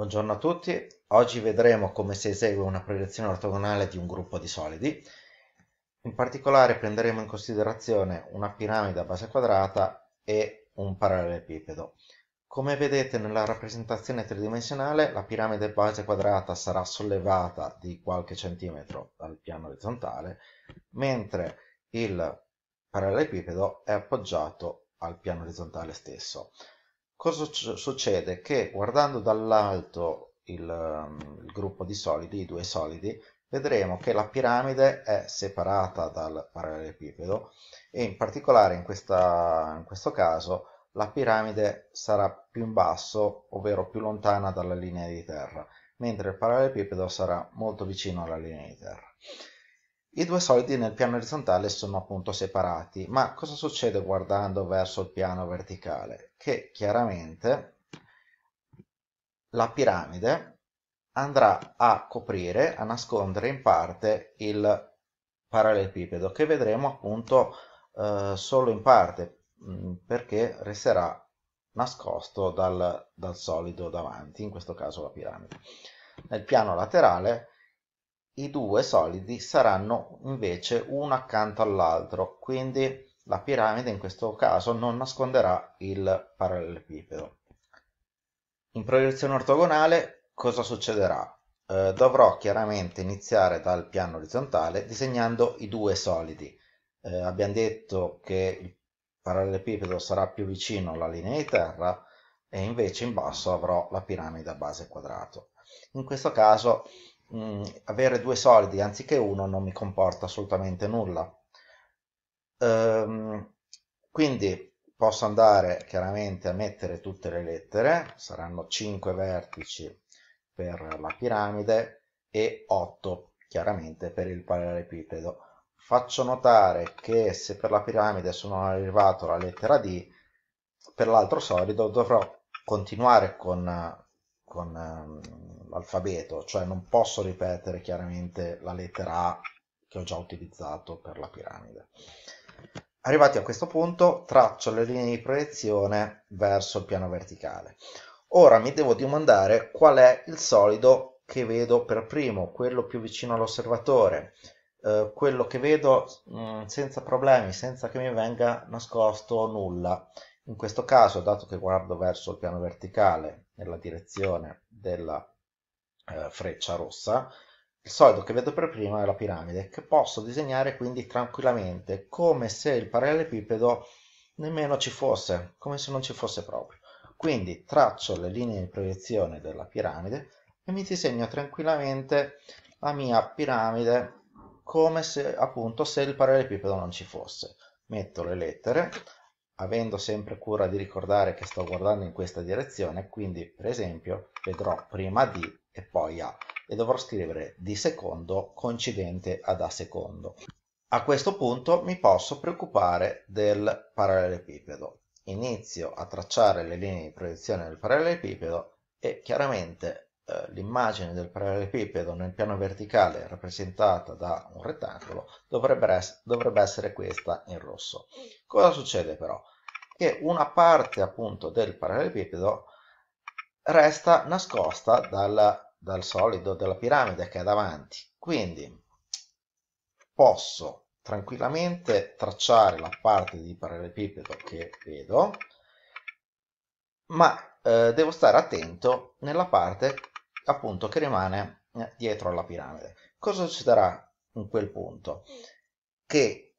Buongiorno a tutti, oggi vedremo come si esegue una proiezione ortogonale di un gruppo di solidi. In particolare prenderemo in considerazione una piramide a base quadrata e un parallelepipedo. Come vedete nella rappresentazione tridimensionale la piramide a base quadrata sarà sollevata di qualche centimetro dal piano orizzontale, mentre il parallelepipedo è appoggiato al piano orizzontale stesso cosa succede? Che guardando dall'alto il, um, il, gruppo di solidi, i due solidi, vedremo che la piramide è separata dal parallelepipedo e in particolare in, questa, in questo caso la piramide sarà più in basso, ovvero più lontana dalla linea di terra, mentre il parallelepipedo sarà molto vicino alla linea di terra. I due solidi nel piano orizzontale sono appunto separati, ma cosa succede guardando verso il piano verticale? che chiaramente la piramide andrà a coprire, a nascondere in parte il parallelepipedo che vedremo appunto eh, solo in parte mm, perché resterà nascosto dal, dal solido davanti, in questo caso la piramide. Nel piano laterale i due solidi saranno invece uno accanto all'altro, quindi la piramide in questo caso non nasconderà il parallelepipedo. In proiezione ortogonale cosa succederà? Eh, dovrò chiaramente iniziare dal piano orizzontale disegnando i due solidi. Eh, abbiamo detto che il parallelepipedo sarà più vicino alla linea di terra e invece in basso avrò la piramide a base quadrato. In questo caso mh, mm, avere due solidi anziché uno non mi comporta assolutamente nulla Um, quindi posso andare chiaramente a mettere tutte le lettere, saranno 5 vertici per la piramide e 8 chiaramente per il parallelepipedo. Faccio notare che se per la piramide sono arrivato alla lettera D, per l'altro solido dovrò continuare con, con um, l'alfabeto, cioè non posso ripetere chiaramente la lettera A che ho già utilizzato per la piramide. Arrivati a questo punto traccio le linee di proiezione verso il piano verticale. Ora mi devo domandare qual è il solido che vedo per primo, quello più vicino all'osservatore, eh, quello che vedo mh, mm, senza problemi, senza che mi venga nascosto nulla. In questo caso, dato che guardo verso il piano verticale nella direzione della eh, freccia rossa, il solido che vedo per prima è la piramide, che posso disegnare quindi tranquillamente, come se il parallelepipedo nemmeno ci fosse, come se non ci fosse proprio. Quindi traccio le linee di proiezione della piramide e mi disegno tranquillamente la mia piramide come se appunto se il parallelepipedo non ci fosse. Metto le lettere avendo sempre cura di ricordare che sto guardando in questa direzione, quindi per esempio vedrò prima D e poi A e dovrò scrivere D secondo coincidente ad A secondo. A questo punto mi posso preoccupare del parallelepipedo. Inizio a tracciare le linee di proiezione del parallelepipedo e chiaramente eh, l'immagine del parallelepipedo nel piano verticale rappresentata da un rettangolo dovrebbe, es dovrebbe essere questa in rosso. Cosa succede però? che una parte appunto del parallelepipedo resta nascosta dal, dal solido della piramide che è davanti. Quindi posso tranquillamente tracciare la parte di parallelepipedo che vedo, ma eh, devo stare attento nella parte appunto che rimane eh, dietro alla piramide. Cosa succederà in quel punto? Che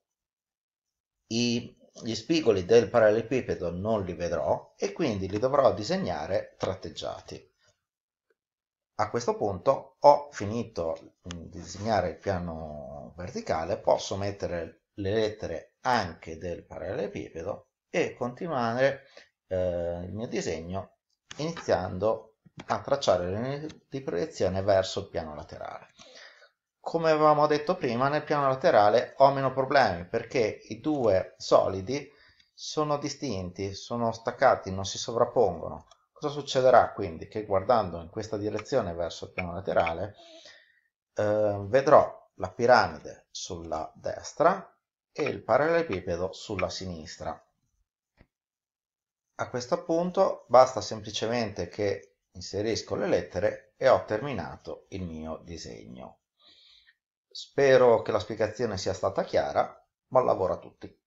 i gli spigoli del parallelepipedo non li vedrò e quindi li dovrò disegnare tratteggiati. A questo punto ho finito di disegnare il piano verticale, posso mettere le lettere anche del parallelepipedo e continuare eh, il mio disegno iniziando a tracciare le linee di proiezione verso il piano laterale come avevamo detto prima nel piano laterale ho meno problemi perché i due solidi sono distinti, sono staccati, non si sovrappongono. Cosa succederà quindi? Che guardando in questa direzione verso il piano laterale eh, vedrò la piramide sulla destra e il parallelepipedo sulla sinistra. A questo punto basta semplicemente che inserisco le lettere e ho terminato il mio disegno. Spero che la spiegazione sia stata chiara. Buon lavoro a tutti!